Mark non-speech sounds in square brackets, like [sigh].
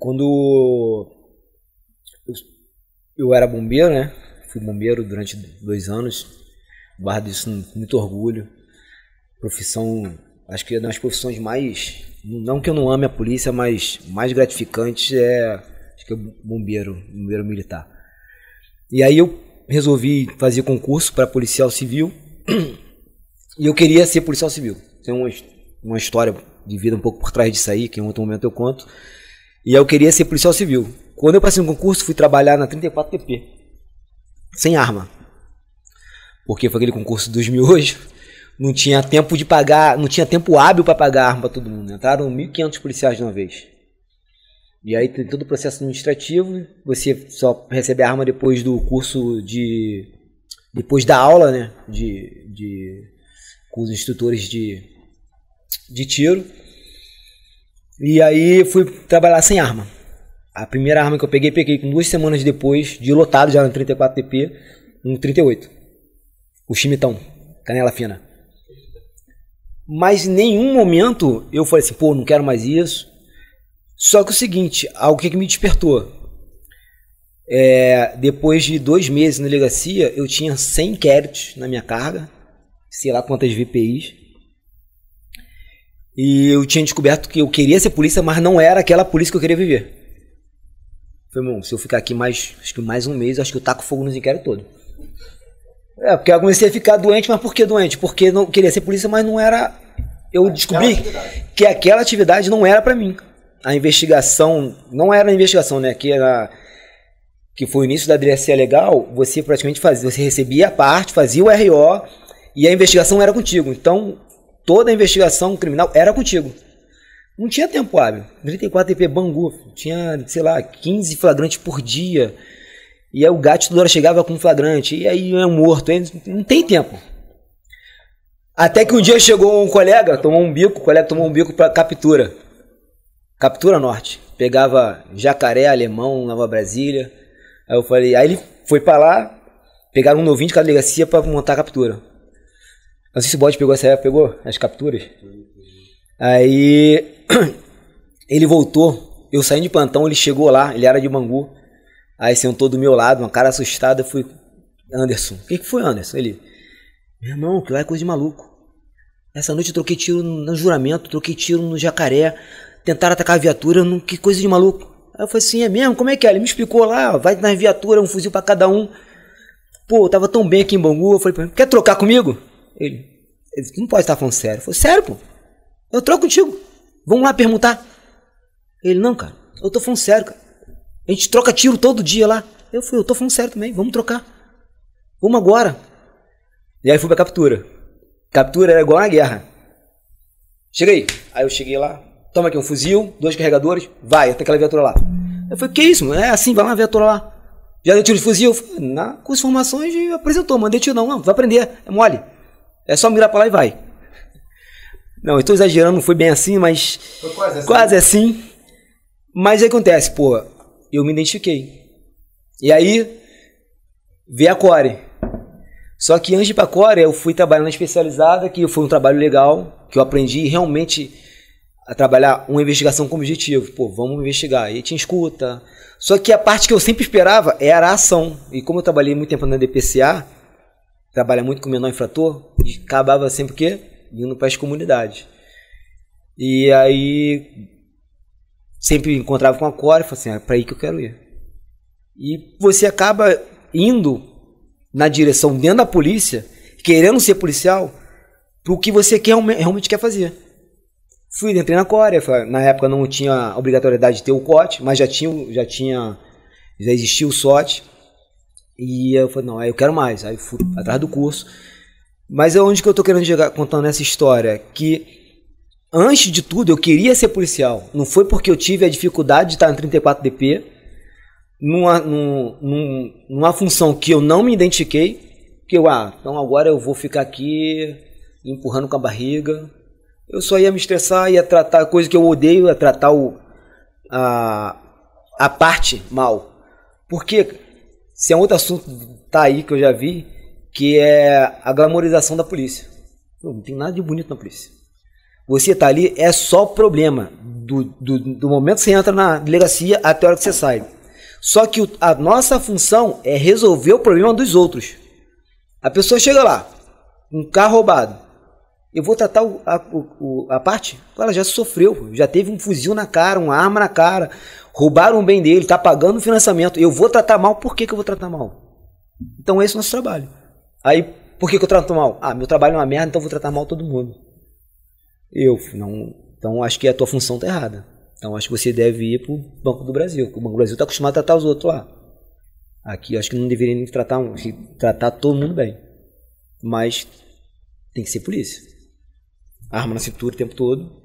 Quando eu, era bombeiro, né? Fui bombeiro durante dois anos. Barra disso, muito orgulho. Profissão, acho que é uma das profissões mais. Não que eu não ame a polícia, mas mais gratificante é. Acho que é bombeiro, bombeiro militar. E aí eu resolvi fazer concurso para policial civil. [clears throat] E eu queria ser policial civil. Tem uma, uma história de vida um pouco por trás disso aí, que em outro momento eu conto. E eu queria ser policial civil. Quando eu passei no concurso, fui trabalhar na 34 TP. Sem arma. Porque foi aquele concurso dos mil hoje. Não tinha tempo de pagar, não tinha tempo hábil para pagar arma para todo mundo. Entraram 1.500 policiais de uma vez. E aí tem todo o processo administrativo. Você só recebe a arma depois do curso de. depois da aula, né? De, de, com os instrutores de, de tiro. E aí fui trabalhar sem arma. A primeira arma que eu peguei, peguei com duas semanas depois, de lotado já no 34 TP, um 38. O chimitão, canela fina. Mas em nenhum momento eu falei assim, pô, não quero mais isso. Só que é o seguinte, algo que me despertou. É, depois de dois meses na delegacia, eu tinha 100 inquéritos na minha carga, sei lá quantas VPIs. E eu tinha descoberto que eu queria ser polícia, mas não era aquela polícia que eu queria viver. Falei, irmão, se eu ficar aqui mais, acho que mais um mês, acho que eu taco fogo nos inquéritos todo. É, porque eu comecei a ficar doente, mas por que doente? Porque não queria ser polícia, mas não era. Eu descobri que aquela atividade não era para mim. A investigação, não era a investigação, né? Que era que foi o início da DSE legal, você praticamente fazia, você recebia a parte, fazia o RO e a investigação era contigo. Então, toda a investigação criminal era contigo. Não tinha tempo hábil. 34 IP Bangu, tinha, sei lá, 15 flagrantes por dia. E aí o gato toda hora chegava com um flagrante, e aí é morto, não tem tempo. Até que um dia chegou um colega, tomou um bico, o colega tomou um bico para captura. Captura Norte. Pegava jacaré, alemão, Nova Brasília. Aí eu falei, aí ele foi para lá, pegaram um novinho de cada delegacia para montar a captura. Não sei se o bot pegou essa época, pegou as capturas. Aí [clears throat] ele voltou, eu saí de plantão, ele chegou lá, ele era de Bangu. Aí sentou do meu lado, uma cara assustada, eu fui, Anderson, o que, que foi, Anderson? Ele, meu irmão, que lá é coisa de maluco. Essa noite eu troquei tiro no juramento, troquei tiro no jacaré, tentaram atacar a viatura, não, que coisa de maluco. Aí eu falei assim, é mesmo? Como é que é? Ele me explicou lá, vai na viatura, um fuzil para cada um. Pô, eu tava tão bem aqui em Bangu, eu falei, quer trocar comigo? Ele, ele disse, não pode estar falando sério. Eu falei, sério, pô. Eu troco contigo. Vamos lá perguntar. Ele, não, cara. Eu tô falando sério, cara. A gente troca tiro todo dia lá. Eu fui, eu tô falando sério também. Vamos trocar. Vamos agora. E aí fui pra captura. Captura era igual na guerra. cheguei aí. eu cheguei lá. Toma aqui um fuzil, dois carregadores. Vai, até aquela viatura lá. Eu falei, que isso? Mano? É assim, vai lá na viatura lá. Já deu tiro de fuzil? Falei, na, com as formações apresentou. Mandei tiro não, não. Vai aprender. É mole. É só migrar para lá e vai. Não, estou exagerando, não foi bem assim, mas. Foi quase assim. Quase assim. Mas aí acontece, pô, eu me identifiquei. E aí, veio a Core. Só que antes de ir Core, eu fui trabalhar na especializada, que foi um trabalho legal, que eu aprendi realmente a trabalhar uma investigação com objetivo. Pô, vamos investigar. E tinha escuta. Só que a parte que eu sempre esperava era a ação. E como eu trabalhei muito tempo na DPCA, trabalha muito com menor infrator, e acabava sempre o quê? Indo para as comunidades. E aí sempre encontrava com a Core e falava assim, ah, é para aí que eu quero ir. E você acaba indo na direção dentro da polícia, querendo ser policial, para o que você quer, realmente quer fazer. Fui, entrei na Coreia, na época não tinha obrigatoriedade de ter o COT, mas já tinha, já tinha, já existia o SOT. E eu falei, não, eu quero mais. Aí fui atrás do curso. Mas é onde que eu tô querendo chegar contando essa história? Que antes de tudo eu queria ser policial. Não foi porque eu tive a dificuldade de estar em 34DP, numa, numa, numa função que eu não me identifiquei, que eu, ah, então agora eu vou ficar aqui empurrando com a barriga. Eu só ia me estressar, ia tratar a coisa que eu odeio, ia é tratar o, a, a parte mal. por quê se é um outro assunto, tá aí que eu já vi, que é a glamorização da polícia. Pô, não tem nada de bonito na polícia. Você tá ali, é só problema. Do, do, do momento que você entra na delegacia até a hora que você sai. Só que o, a nossa função é resolver o problema dos outros. A pessoa chega lá, um carro roubado. Eu vou tratar o, a, o, a parte? Ela já sofreu, já teve um fuzil na cara, uma arma na cara, roubaram o bem dele, tá pagando o financiamento. Eu vou tratar mal, por que, que eu vou tratar mal? Então esse é o nosso trabalho. Aí, por que, que eu trato mal? Ah, meu trabalho é uma merda, então eu vou tratar mal todo mundo. Eu não. Então acho que a tua função tá errada. Então acho que você deve ir pro Banco do Brasil, porque o Banco do Brasil tá acostumado a tratar os outros lá. Aqui acho que não deveria nem tratar, tratar todo mundo bem. Mas tem que ser polícia arma na cintura o tempo todo.